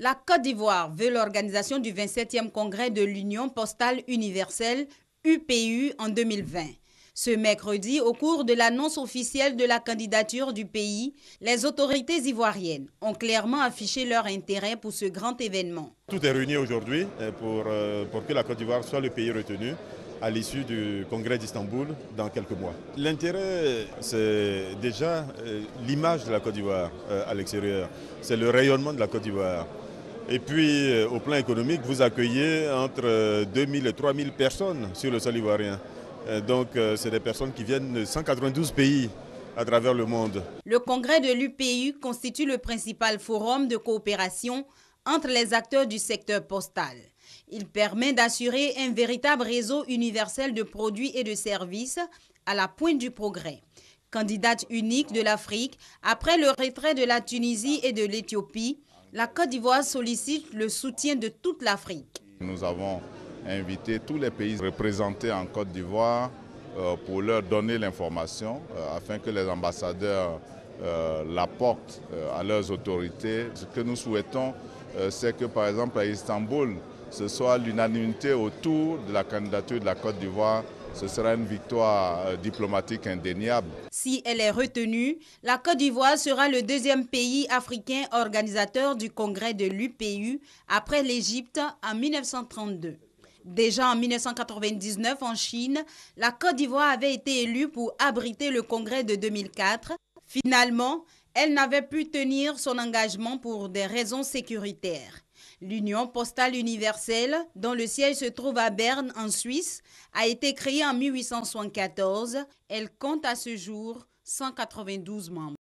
La Côte d'Ivoire veut l'organisation du 27e congrès de l'Union postale universelle UPU en 2020. Ce mercredi, au cours de l'annonce officielle de la candidature du pays, les autorités ivoiriennes ont clairement affiché leur intérêt pour ce grand événement. Tout est réuni aujourd'hui euh, euh, pour, que la Côte d'Ivoire soit le pays retenu à l'issue du congrès d'Istanbul dans quelques mois. L'intérêt, c'est déjà euh, l'image de la Côte d'Ivoire à l'extérieur, c'est le rayonnement de la Côte d'Ivoire. Et puis, euh, au plan économique, vous accueillez entre 2000 euh, et 3000 personnes sur le sol ivoirien. Euh, donc, c'est des personnes qui viennent de 192 pays à travers le monde. Le congrès de l'UPU constitue le principal forum de coopération entre les acteurs du secteur postal. Il permet d'assurer un véritable réseau universel de produits et de services à la pointe du progrès. Candidate unique de l'Afrique, après le retrait de la Tunisie et de l'Éthiopie, la Côte d'Ivoire sollicite le soutien de toute l'Afrique. Nous avons invité tous les pays représentés en Côte d'Ivoire euh, pour leur donner l'information euh, afin que les ambassadeurs euh, l'apportent à leurs autorités. Ce que nous souhaitons, c'est que par exemple à Istanbul, ce soit l'unanimité autour de la candidature de la Côte d'Ivoire ce sera une victoire euh, diplomatique indéniable. Si elle est retenue, la Côte d'Ivoire sera le deuxième pays africain organisateur du congrès de l'UPU après l'Égypte en 1932. Déjà en 1999 en Chine, la Côte d'Ivoire avait été élue pour abriter le congrès de 2004. Finalement, elle n'avait pu tenir son engagement pour des raisons sécuritaires. L'Union postale universelle, dont le siège se trouve à Berne en Suisse, a été créée en 1874. Elle compte à ce jour 192 membres.